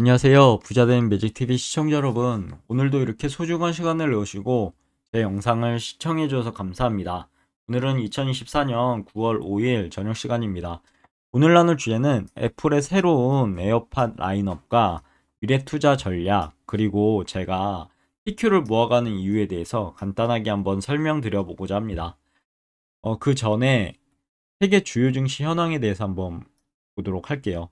안녕하세요. 부자된 매직TV 시청자 여러분. 오늘도 이렇게 소중한 시간을 내시고 제 영상을 시청해주셔서 감사합니다. 오늘은 2024년 9월 5일 저녁 시간입니다. 오늘 나눌 주제는 애플의 새로운 에어팟 라인업과 미래 투자 전략, 그리고 제가 PQ를 모아가는 이유에 대해서 간단하게 한번 설명드려보고자 합니다. 어, 그 전에 세계 주요 증시 현황에 대해서 한번 보도록 할게요.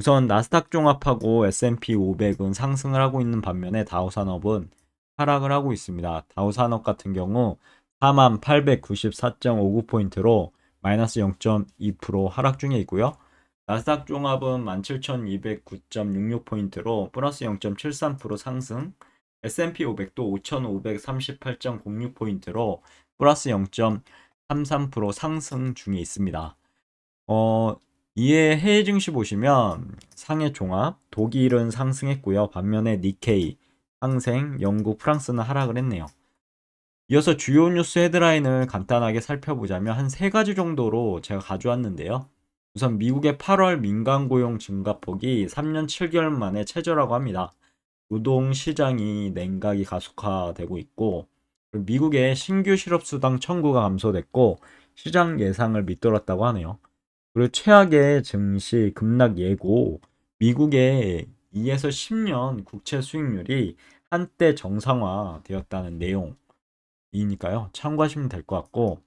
우선 나스닥 종합하고 S&P 500은 상승을 하고 있는 반면에 다우 산업은 하락을 하고 있습니다. 다우 산업 같은 경우 4894.59포인트로 마이너스 0.2% 하락 중에 있고요. 나스닥 종합은 17,209.66포인트로 플러스 0.73% 상승, S&P 500도 5,538.06포인트로 플러스 0.33% 상승 중에 있습니다. 어, 이에 해외 증시 보시면 상해 종합 독일은 상승했고요. 반면에 니케이, 항생, 영국, 프랑스는 하락을 했네요. 이어서 주요 뉴스 헤드라인을 간단하게 살펴보자면 한 세 가지 정도로 제가 가져왔는데요. 우선 미국의 8월 민간 고용 증가폭이 3년 7개월 만에 최저라고 합니다. 노동 시장이 냉각이 가속화되고 있고 미국의 신규 실업수당 청구가 감소됐고 시장 예상을 밑돌았다고 하네요. 그리고 최악의 증시 급락 예고, 미국의 2에서 10년 국채 수익률이 한때 정상화되었다는 내용이니까요. 참고하시면 될 것 같고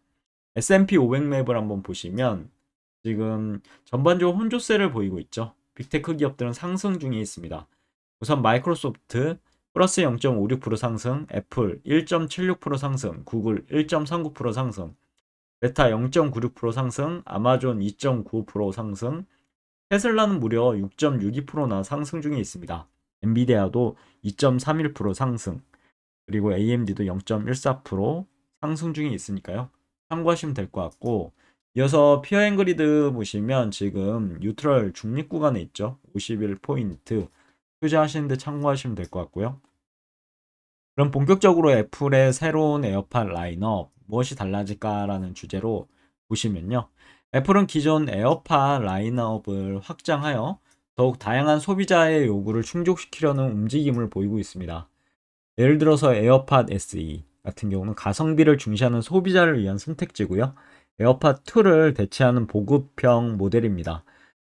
S&P 500 맵을 한번 보시면 지금 전반적으로 혼조세를 보이고 있죠. 빅테크 기업들은 상승 중에 있습니다. 우선 마이크로소프트 플러스 0.56% 상승, 애플 1.76% 상승, 구글 1.39% 상승, 메타 0.96% 상승, 아마존 2.9% 상승, 테슬라는 무려 6.62%나 상승 중에 있습니다. 엔비디아도 2.31% 상승, 그리고 AMD도 0.14% 상승 중에 있으니까요. 참고하시면 될 것 같고 이어서 피어앵그리드 보시면 지금 뉴트럴 중립 구간에 있죠. 51포인트 투자하시는데 참고하시면 될 것 같고요. 그럼 본격적으로 애플의 새로운 에어팟 라인업 무엇이 달라질까라는 주제로 보시면요. 애플은 기존 에어팟 라인업을 확장하여 더욱 다양한 소비자의 요구를 충족시키려는 움직임을 보이고 있습니다. 예를 들어서 에어팟 SE 같은 경우는 가성비를 중시하는 소비자를 위한 선택지고요. 에어팟 2를 대체하는 보급형 모델입니다.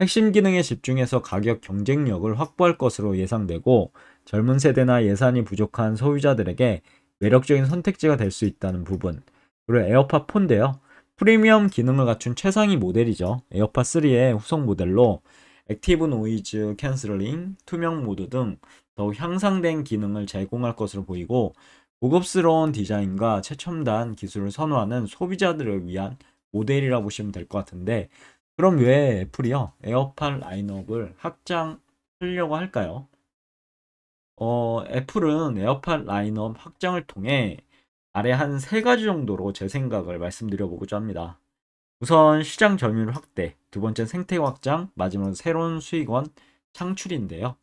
핵심 기능에 집중해서 가격 경쟁력을 확보할 것으로 예상되고 젊은 세대나 예산이 부족한 소유자들에게 매력적인 선택지가 될 수 있다는 부분 그리고 에어팟 4인데요. 프리미엄 기능을 갖춘 최상위 모델이죠. 에어팟 3의 후속 모델로 액티브 노이즈 캔슬링, 투명 모드 등 더욱 향상된 기능을 제공할 것으로 보이고 고급스러운 디자인과 최첨단 기술을 선호하는 소비자들을 위한 모델이라고 보시면 될 것 같은데 그럼 왜 애플이요? 에어팟 라인업을 확장하려고 할까요? 어, 애플은 에어팟 라인업 확장을 통해 아래 한 세 가지 정도로 제 생각을 말씀드려보고자 합니다. 우선 시장 점유율 확대, 두 번째 생태 확장, 마지막은 새로운 수익원 창출인데요.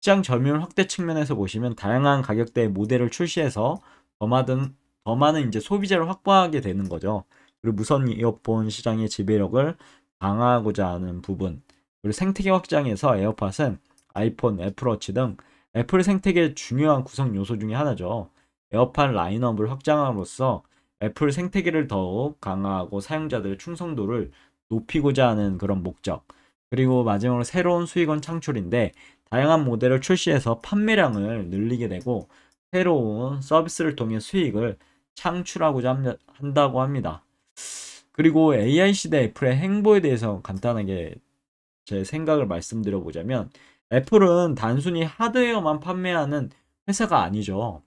시장 점유율 확대 측면에서 보시면 다양한 가격대의 모델을 출시해서 더 많은, 더 많은 이제 소비자를 확보하게 되는 거죠. 그리고 무선 이어폰 시장의 지배력을 강화하고자 하는 부분. 그리고 생태계 확장에서 에어팟은 아이폰, 애플워치 등 애플 생태계의 중요한 구성 요소 중에 하나죠. 에어팟 라인업을 확장함으로써 애플 생태계를 더욱 강화하고 사용자들의 충성도를 높이고자 하는 그런 목적. 그리고 마지막으로 새로운 수익원 창출인데 다양한 모델을 출시해서 판매량을 늘리게 되고 새로운 서비스를 통해 수익을 창출하고자 한다고 합니다. 그리고 AI 시대 애플의 행보에 대해서 간단하게 제 생각을 말씀드려 보자면 애플은 단순히 하드웨어만 판매하는 회사가 아니죠.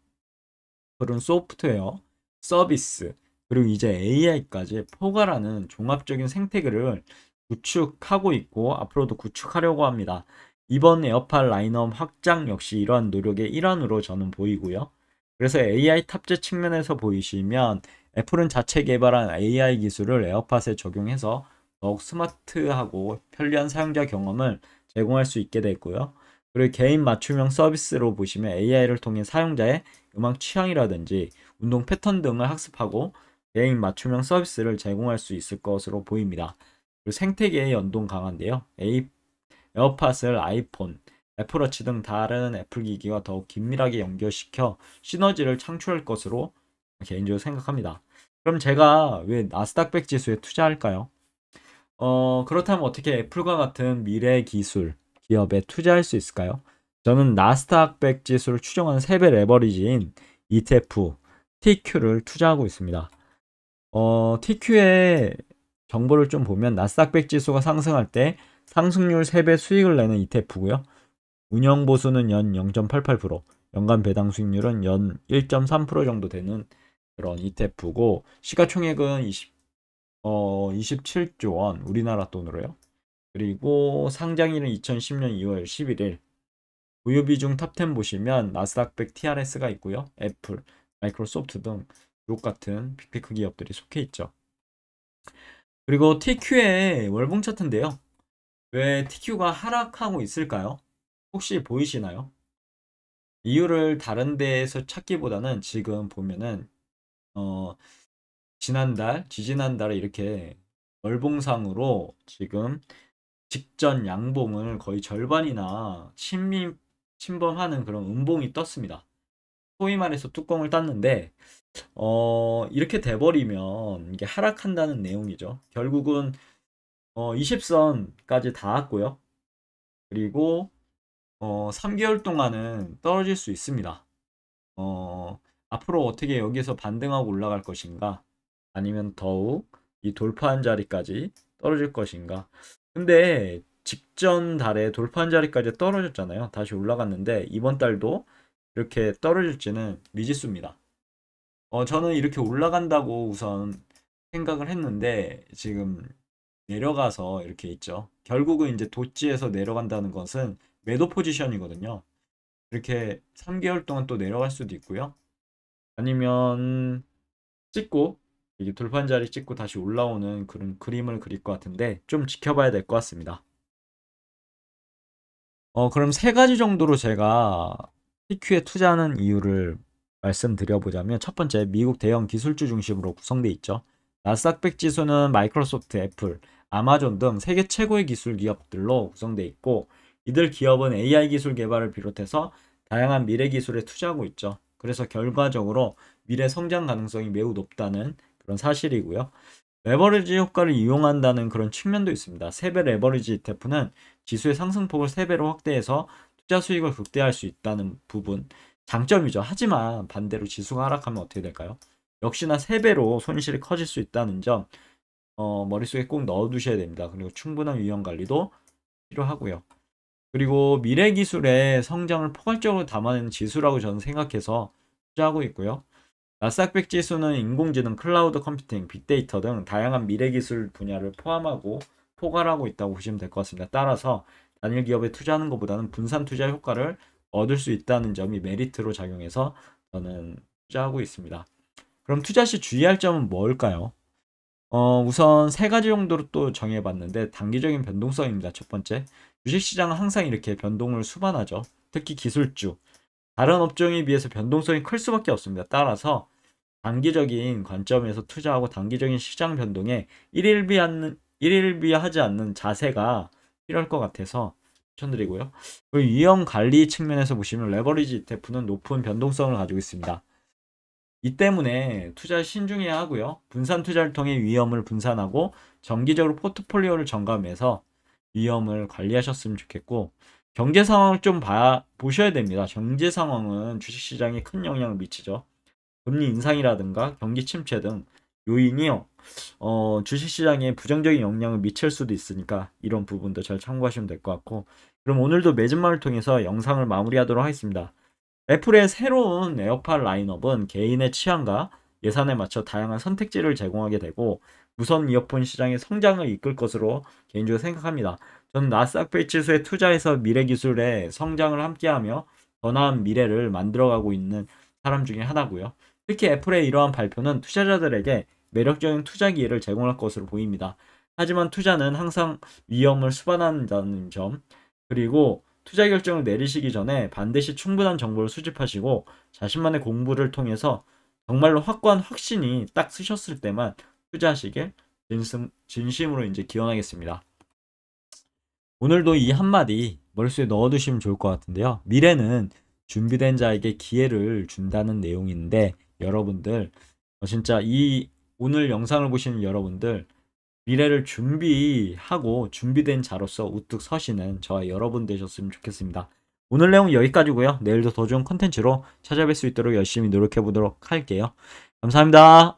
그런 소프트웨어, 서비스, 그리고 이제 AI까지 포괄하는 종합적인 생태계를 구축하고 있고 앞으로도 구축하려고 합니다. 이번 에어팟 라인업 확장 역시 이러한 노력의 일환으로 저는 보이고요. 그래서 AI 탑재 측면에서 보이시면 애플은 자체 개발한 AI 기술을 에어팟에 적용해서 더욱 스마트하고 편리한 사용자 경험을 제공할 수 있게 됐고요. 그리고 개인 맞춤형 서비스로 보시면 AI를 통해 사용자의 음악 취향이라든지 운동 패턴 등을 학습하고 개인 맞춤형 서비스를 제공할 수 있을 것으로 보입니다. 그리고 생태계의 연동 강화인데요. 에이, 에어팟을 아이폰, 애플워치 등 다른 애플 기기와 더욱 긴밀하게 연결시켜 시너지를 창출할 것으로 개인적으로 생각합니다. 그럼 제가 왜 나스닥 백지수에 투자할까요? 어, 그렇다면 어떻게 애플과 같은 미래 기술, 기업에 투자할 수 있을까요? 저는 나스닥 100 지수를 추정한 세배 레버리지인 ETF TQ를 투자하고 있습니다. 어, TQ의 정보를 좀 보면 나스닥 100 지수가 상승할 때 상승률 3배 수익을 내는 ETF고요. 운영 보수는 연 0.88%, 연간 배당 수익률은 연 1.3% 정도 되는 그런 ETF고 시가총액은 20, 어, 27조 원 우리나라 돈으로요. 그리고 상장일은 2010년 2월 11일 우유비 중 탑10 보시면 나스닥백 TRS가 있고요. 애플, 마이크로소프트 등 유혹 같은 빅테크 기업들이 속해 있죠. 그리고 TQ의 월봉 차트인데요. 왜 TQ가 하락하고 있을까요? 혹시 보이시나요? 이유를 다른 데에서 찾기보다는 지금 보면은 어 지난달, 지지난달에 이렇게 월봉상으로 지금 직전 양봉을 거의 절반이나 침입, 침범하는 그런 음봉이 떴습니다. 소위 말해서 뚜껑을 땄는데 어, 이렇게 돼버리면 이게 하락한다는 내용이죠. 결국은 어, 20선까지 닿았고요. 그리고 어, 3개월 동안은 떨어질 수 있습니다. 어, 앞으로 어떻게 여기서 반등하고 올라갈 것인가 아니면 더욱 이 돌파한 자리까지 떨어질 것인가 근데 직전 달에 돌파한 자리까지 떨어졌잖아요. 다시 올라갔는데 이번 달도 이렇게 떨어질지는 미지수입니다. 어, 저는 이렇게 올라간다고 우선 생각을 했는데 지금 내려가서 이렇게 있죠. 결국은 이제 도찌에서 내려간다는 것은 매도 포지션이거든요. 이렇게 3개월 동안 또 내려갈 수도 있고요. 아니면 찍고 이게 돌판 자리 찍고 다시 올라오는 그런 그림을 그릴 것 같은데 좀 지켜봐야 될 것 같습니다. 어, 그럼 세 가지 정도로 제가 TQ에 투자하는 이유를 말씀드려보자면 첫 번째 미국 대형 기술주 중심으로 구성돼 있죠. 나스닥 백 지수는 마이크로소프트, 애플, 아마존 등 세계 최고의 기술 기업들로 구성돼 있고 이들 기업은 AI 기술 개발을 비롯해서 다양한 미래 기술에 투자하고 있죠. 그래서 결과적으로 미래 성장 가능성이 매우 높다는 그런 사실이고요. 레버리지 효과를 이용한다는 그런 측면도 있습니다. 3배 레버리지 ETF는 지수의 상승폭을 3배로 확대해서 투자 수익을 극대화할 수 있다는 부분 장점이죠. 하지만 반대로 지수가 하락하면 어떻게 될까요? 역시나 3배로 손실이 커질 수 있다는 점 어, 머릿속에 꼭 넣어두셔야 됩니다. 그리고 충분한 위험관리도 필요하고요. 그리고 미래 기술의 성장을 포괄적으로 담아낸 지수라고 저는 생각해서 투자하고 있고요. 나스닥 지수는 인공지능, 클라우드 컴퓨팅, 빅데이터 등 다양한 미래 기술 분야를 포함하고 포괄하고 있다고 보시면 될 것 같습니다. 따라서 단일 기업에 투자하는 것보다는 분산 투자 효과를 얻을 수 있다는 점이 메리트로 작용해서 저는 투자하고 있습니다. 그럼 투자 시 주의할 점은 뭘까요? 어, 우선 세 가지 정도로 또 정해봤는데 단기적인 변동성입니다. 첫 번째, 주식시장은 항상 이렇게 변동을 수반하죠. 특히 기술주, 다른 업종에 비해서 변동성이 클 수밖에 없습니다. 따라서 단기적인 관점에서 투자하고 단기적인 시장 변동에 일일비하는 일일비하지 않는 자세가 필요할 것 같아서 추천드리고요. 위험 관리 측면에서 보시면 레버리지 ETF는 높은 변동성을 가지고 있습니다. 이 때문에 투자 신중해야 하고요. 분산 투자를 통해 위험을 분산하고 정기적으로 포트폴리오를 점검해서 위험을 관리하셨으면 좋겠고 경제 상황을 좀 봐, 보셔야 됩니다. 경제 상황은 주식시장에 큰 영향을 미치죠. 금리 인상이라든가 경기 침체 등 요인이 어, 주식시장에 부정적인 영향을 미칠 수도 있으니까 이런 부분도 잘 참고하시면 될 것 같고 그럼 오늘도 매진말을 통해서 영상을 마무리하도록 하겠습니다. 애플의 새로운 에어팟 라인업은 개인의 취향과 예산에 맞춰 다양한 선택지를 제공하게 되고 무선 이어폰 시장의 성장을 이끌 것으로 개인적으로 생각합니다. 저는 나스닥 지수에 투자해서 미래 기술의 성장을 함께하며 더 나은 미래를 만들어가고 있는 사람 중에 하나고요. 특히 애플의 이러한 발표는 투자자들에게 매력적인 투자 기회를 제공할 것으로 보입니다. 하지만 투자는 항상 위험을 수반한다는 점, 그리고 투자 결정을 내리시기 전에 반드시 충분한 정보를 수집하시고 자신만의 공부를 통해서 정말로 확고한 확신이 딱 쓰셨을 때만 투자하시길 진심, 진심으로 이제 기원하겠습니다. 오늘도 이 한마디 머릿속에 넣어두시면 좋을 것 같은데요. 미래는 준비된 자에게 기회를 준다는 내용인데 여러분들 어, 진짜 이 오늘 영상을 보시는 여러분들 미래를 준비하고 준비된 자로서 우뚝 서시는 저와 여러분 되셨으면 좋겠습니다. 오늘 내용 여기까지고요. 내일도 더 좋은 컨텐츠로 찾아뵐 수 있도록 열심히 노력해 보도록 할게요. 감사합니다.